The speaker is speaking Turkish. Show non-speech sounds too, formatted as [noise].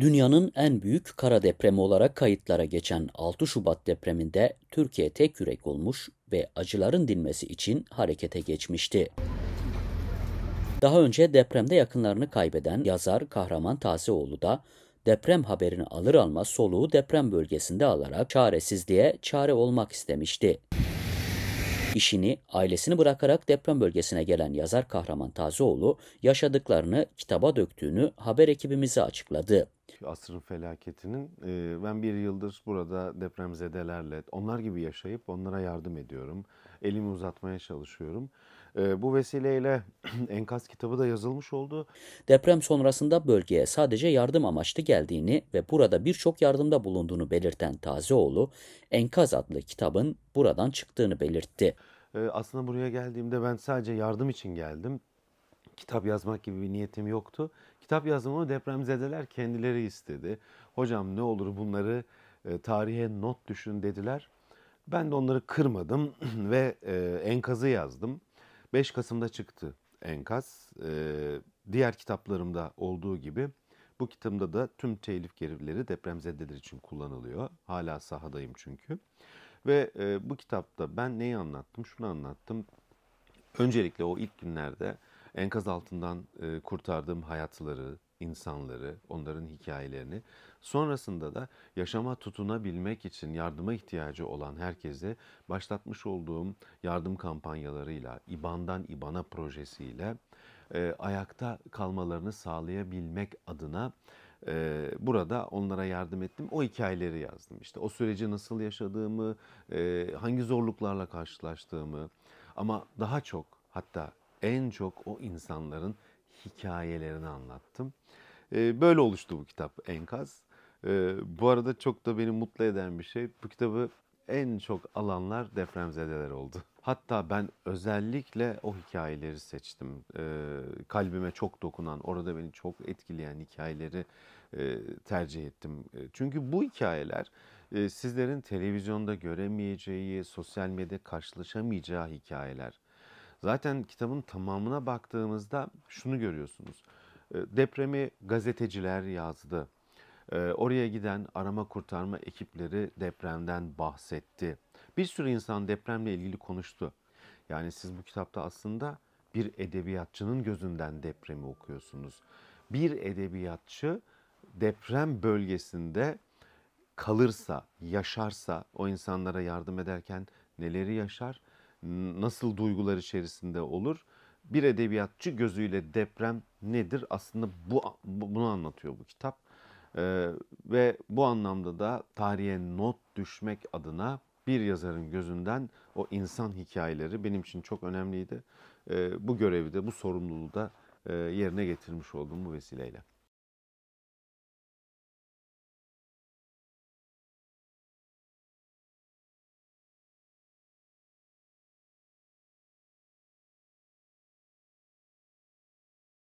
Dünyanın en büyük kara depremi olarak kayıtlara geçen 6 Şubat depreminde Türkiye tek yürek olmuş ve acıların dinmesi için harekete geçmişti. Daha önce depremde yakınlarını kaybeden yazar Kahraman Taseoğlu da deprem haberini alır almaz soluğu deprem bölgesinde alarak çaresizliğe çare olmak istemişti. İşini, ailesini bırakarak deprem bölgesine gelen yazar Kahraman Tazeoğlu yaşadıklarını kitaba döktüğünü haber ekibimize açıkladı asrın felaketinin. ben bir yıldır burada depremzedelerle onlar gibi yaşayıp onlara yardım ediyorum. Elimi uzatmaya çalışıyorum. bu vesileyle [clears throat] enkaz kitabı da yazılmış oldu. Deprem sonrasında bölgeye sadece yardım amaçlı geldiğini ve burada birçok yardımda bulunduğunu belirten Tazeoğlu, Enkaz adlı kitabın buradan çıktığını belirtti. aslında buraya geldiğimde ben sadece yardım için geldim kitap yazmak gibi bir niyetim yoktu. Kitap yazmamı depremzedeler kendileri istedi. Hocam ne olur bunları e, tarihe not düşün dediler. Ben de onları kırmadım [clears throat] ve e, enkazı yazdım. 5 Kasım'da çıktı enkaz. E, diğer kitaplarımda olduğu gibi bu kitabımda da tüm telif gelirleri depremzedeler için kullanılıyor. Hala sahadayım çünkü. Ve e, bu kitapta ben neyi anlattım? Şunu anlattım. Öncelikle o ilk günlerde enkaz altından e, kurtardığım hayatları, insanları, onların hikayelerini, sonrasında da yaşama tutunabilmek için yardıma ihtiyacı olan herkese başlatmış olduğum yardım kampanyalarıyla, ibandan ibana projesiyle e, ayakta kalmalarını sağlayabilmek adına e, burada onlara yardım ettim. O hikayeleri yazdım İşte O süreci nasıl yaşadığımı, e, hangi zorluklarla karşılaştığımı ama daha çok hatta en çok o insanların hikayelerini anlattım. Ee, böyle oluştu bu kitap Enkaz. Ee, bu arada çok da beni mutlu eden bir şey bu kitabı en çok alanlar depremzedeler oldu. Hatta ben özellikle o hikayeleri seçtim. Ee, kalbime çok dokunan, orada beni çok etkileyen hikayeleri e, tercih ettim. Çünkü bu hikayeler e, sizlerin televizyonda göremeyeceği, sosyal medyada karşılaşamayacağı hikayeler. Zaten kitabın tamamına baktığımızda şunu görüyorsunuz. Ee, depremi gazeteciler yazdı. Ee, oraya giden arama kurtarma ekipleri depremden bahsetti. Bir sürü insan depremle ilgili konuştu. Yani siz bu kitapta aslında bir edebiyatçının gözünden depremi okuyorsunuz. Bir edebiyatçı deprem bölgesinde kalırsa, yaşarsa o insanlara yardım ederken neleri yaşar? nasıl duygular içerisinde olur? Bir edebiyatçı gözüyle deprem nedir? Aslında bu bunu anlatıyor bu kitap. Ee, ve bu anlamda da tarihe not düşmek adına bir yazarın gözünden o insan hikayeleri benim için çok önemliydi. Ee, bu görevi de, bu sorumluluğu da e, yerine getirmiş oldum bu vesileyle.